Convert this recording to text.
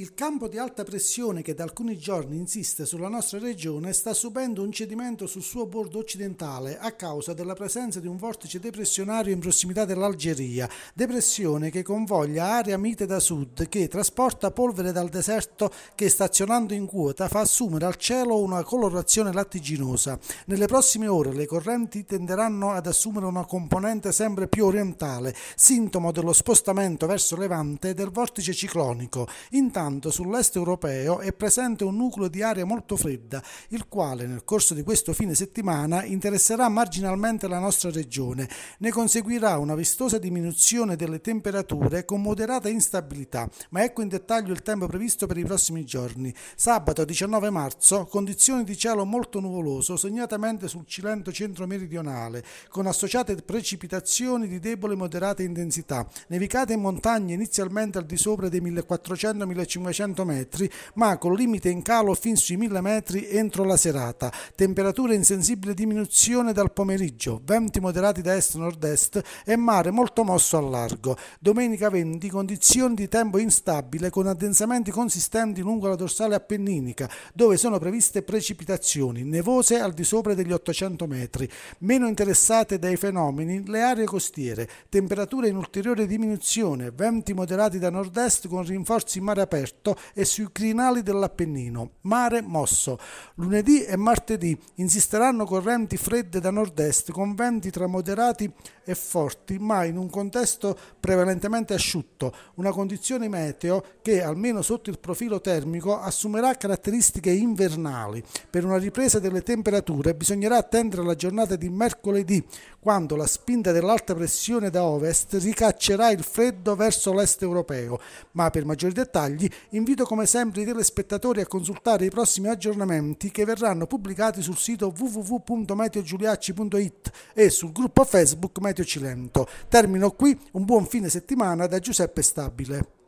Il campo di alta pressione che da alcuni giorni insiste sulla nostra regione sta subendo un cedimento sul suo bordo occidentale a causa della presenza di un vortice depressionario in prossimità dell'Algeria, depressione che convoglia aria mite da sud che trasporta polvere dal deserto che stazionando in quota fa assumere al cielo una colorazione lattiginosa. Nelle prossime ore le correnti tenderanno ad assumere una componente sempre più orientale, sintomo dello spostamento verso levante del vortice ciclonico. Intanto Pertanto sull'est europeo è presente un nucleo di aria molto fredda, il quale nel corso di questo fine settimana interesserà marginalmente la nostra regione. Ne conseguirà una vistosa diminuzione delle temperature con moderata instabilità, ma ecco in dettaglio il tempo previsto per i prossimi giorni. Sabato 19 marzo, condizioni di cielo molto nuvoloso, segnatamente sul Cilento centro-meridionale, con associate precipitazioni di debole e moderata intensità, nevicate in montagna inizialmente al di sopra dei 1400-1500 500 metri, ma con limite in calo fin sui 1000 metri entro la serata. Temperature in sensibile diminuzione dal pomeriggio, venti moderati da est-nord-est e mare molto mosso al largo. Domenica 20 condizioni di tempo instabile con addensamenti consistenti lungo la dorsale appenninica, dove sono previste precipitazioni nevose al di sopra degli 800 metri. Meno interessate dai fenomeni le aree costiere, temperature in ulteriore diminuzione, venti moderati da nord-est con rinforzi in mare aperto aperto e sui crinali dell'Appennino. Mare mosso. Lunedì e martedì insisteranno correnti fredde da nord-est con venti tra moderati e forti, ma in un contesto prevalentemente asciutto, una condizione meteo che almeno sotto il profilo termico assumerà caratteristiche invernali. Per una ripresa delle temperature bisognerà attendere la giornata di mercoledì, quando la spinta dell'alta pressione da ovest ricaccerà il freddo verso l'est europeo, ma per maggiori dettagli invito come sempre i telespettatori a consultare i prossimi aggiornamenti che verranno pubblicati sul sito www.meteogiuliacci.it e sul gruppo Facebook Meteo Cilento. Termino qui, un buon fine settimana da Giuseppe Stabile.